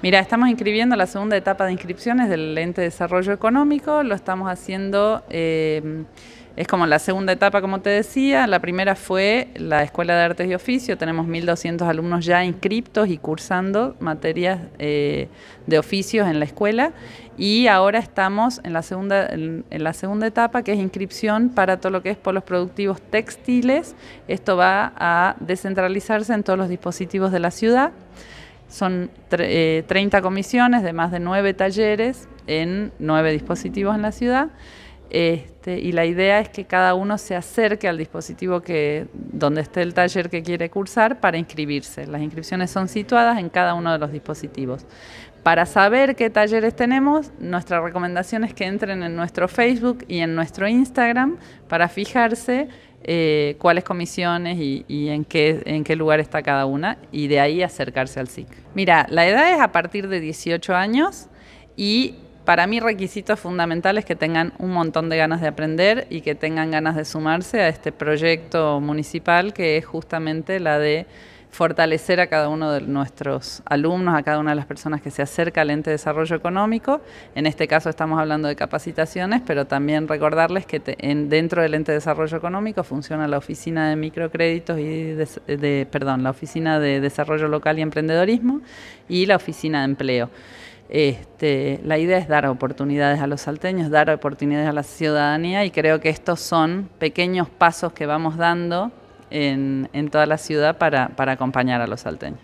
Mira, estamos inscribiendo la segunda etapa de inscripciones del ente de desarrollo económico, lo estamos haciendo, eh, es como la segunda etapa, como te decía, la primera fue la Escuela de Artes y Oficio, tenemos 1.200 alumnos ya inscriptos y cursando materias eh, de oficios en la escuela y ahora estamos en la, segunda, en, la segunda etapa que es inscripción para todo lo que es por los productivos textiles, esto va a descentralizarse en todos los dispositivos de la ciudad. Son 30 eh, comisiones de más de 9 talleres en 9 dispositivos en la ciudad este, y la idea es que cada uno se acerque al dispositivo que, donde esté el taller que quiere cursar para inscribirse. Las inscripciones son situadas en cada uno de los dispositivos. Para saber qué talleres tenemos, nuestra recomendación es que entren en nuestro Facebook y en nuestro Instagram para fijarse eh, cuáles comisiones y, en, qué, en qué lugar está cada una y de ahí acercarse al SIC. Mira, la edad es a partir de 18 años y para mí requisitos fundamentales que tengan un montón de ganas de aprender y que tengan ganas de sumarse a este proyecto municipal que es justamente la de fortalecer a cada uno de nuestros alumnos, a cada una de las personas que se acerca al ente de desarrollo económico. En este caso estamos hablando de capacitaciones, pero también recordarles que dentro del ente de desarrollo económico funciona la oficina de microcréditos y de, perdón, la oficina de desarrollo local y emprendedorismo y la oficina de empleo. Este, la idea es dar oportunidades a los salteños, dar oportunidades a la ciudadanía y creo que estos son pequeños pasos que vamos dando en, toda la ciudad para acompañar a los salteños.